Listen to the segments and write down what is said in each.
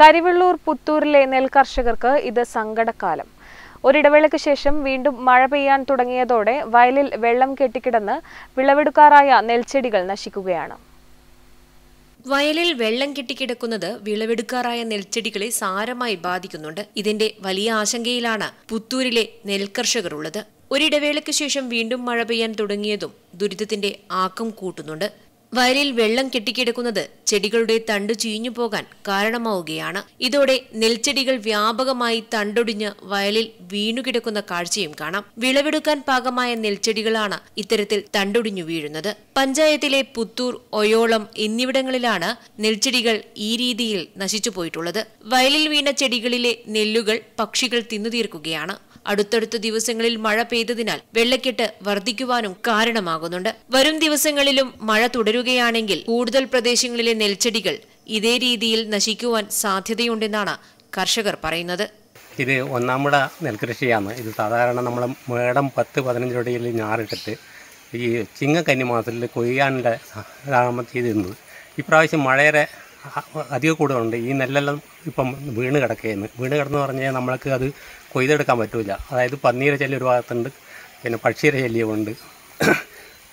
കരിവെള്ളൂർ പുത്തൂരിലെ നെൽകർഷകർക്ക് ഇത് സങ്കടകാലം ഒരിടവേളയ്ക്ക് ശേഷം വീണ്ടും മഴ പെയ്യാൻ തുടങ്ങിയതോടെ വയലിൽ വെള്ളം കെട്ടിക്കിടന്ന് വിളവെടുക്കാറായ നെൽച്ചെടികൾ നശിക്കുകയാണ് വയലിൽ വെള്ളം കെട്ടിക്കിടക്കുന്നത് വിളവെടുക്കാറായ നെൽച്ചെടികളെ സാരമായി ബാധിക്കുന്നുണ്ട് ഇതിന്റെ വലിയ ആശങ്കയിലാണ് പുത്തൂരിലെ നെൽകർഷകർ ഉള്ളത് ഒരിടവേളയ്ക്ക് ശേഷം വീണ്ടും മഴ പെയ്യാൻ തുടങ്ങിയതും ദുരിതത്തിന്റെ ആക്കം കൂട്ടുന്നുണ്ട് വയലിൽ വെള്ളം കെട്ടിക്കിടക്കുന്നത് ചെടികളുടെ തണ്ട് ചീഞ്ഞു പോകാൻ കാരണമാവുകയാണ് ഇതോടെ നെൽച്ചെടികൾ വ്യാപകമായി തണ്ടൊടിഞ്ഞ് വയലിൽ വീണുകിടക്കുന്ന കാഴ്ചയും കാണാം വിളവെടുക്കാൻ പാകമായ നെൽച്ചെടികളാണ് ഇത്തരത്തിൽ തണ്ടൊടിഞ്ഞു വീഴുന്നത് പഞ്ചായത്തിലെ പുത്തൂർ ഒയോളം എന്നിവിടങ്ങളിലാണ് നെൽച്ചെടികൾ ഈ രീതിയിൽ നശിച്ചു പോയിട്ടുള്ളത് വയലിൽ വീണ ചെടികളിലെ നെല്ലുകൾ പക്ഷികൾ തിന്നുതീർക്കുകയാണ് അടുത്തടുത്ത ദിവസങ്ങളിൽ മഴ പെയ്തതിനാൽ വെള്ളക്കെട്ട് വർദ്ധിക്കുവാനും കാരണമാകുന്നുണ്ട് വരും ദിവസങ്ങളിലും മഴ തുടരും തുടരുകയാണെങ്കിൽ കൂടുതൽ പ്രദേശങ്ങളിലെ നെൽച്ചെടികൾ ഇതേ രീതിയിൽ നശിക്കുവാൻ സാധ്യതയുണ്ടെന്നാണ് കർഷകർ പറയുന്നത് ഇത് ഒന്നാമട നെൽകൃഷിയാണ് ഇത് സാധാരണ നമ്മൾ മേടം പത്ത് പതിനഞ്ച് ഇടയിൽ ഞാറിട്ടിട്ട് ഈ ചിങ്ങക്കന്നി മാസത്തിൽ കൊയ്യാനുള്ള ധാരാളം ചെയ്തിരുന്നത് ഇപ്രാവശ്യം മഴയേറെ അധികം കൂടുതലുണ്ട് ഈ നെല്ലെല്ലാം ഇപ്പം വീണ് കിടക്കുകയെന്ന് വീണ് കിടന്ന് പറഞ്ഞാൽ നമ്മൾക്ക് അത് കൊയ്തെടുക്കാൻ പറ്റില്ല അതായത് പന്നീരെ ശല്യം ഒരു ഭാഗത്തുണ്ട് പിന്നെ പക്ഷിയുടെ ശല്യമുണ്ട്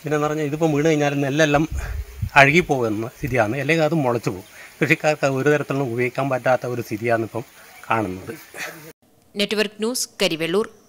പിന്നെ പറഞ്ഞാൽ ഇതിപ്പം വീണ് കഴിഞ്ഞാൽ നെല്ലെല്ലാം അഴുകിപ്പോകുന്ന സ്ഥിതിയാണ് അല്ലെങ്കിൽ അത് മുളച്ചു പോകും കൃഷിക്കാർക്ക് ഒരു തരത്തിലും ഉപയോഗിക്കാൻ പറ്റാത്ത ഒരു സ്ഥിതിയാണ് ഇപ്പം കാണുന്നത് നെറ്റ്വർക്ക് ന്യൂസ് കരിവെള്ളൂർ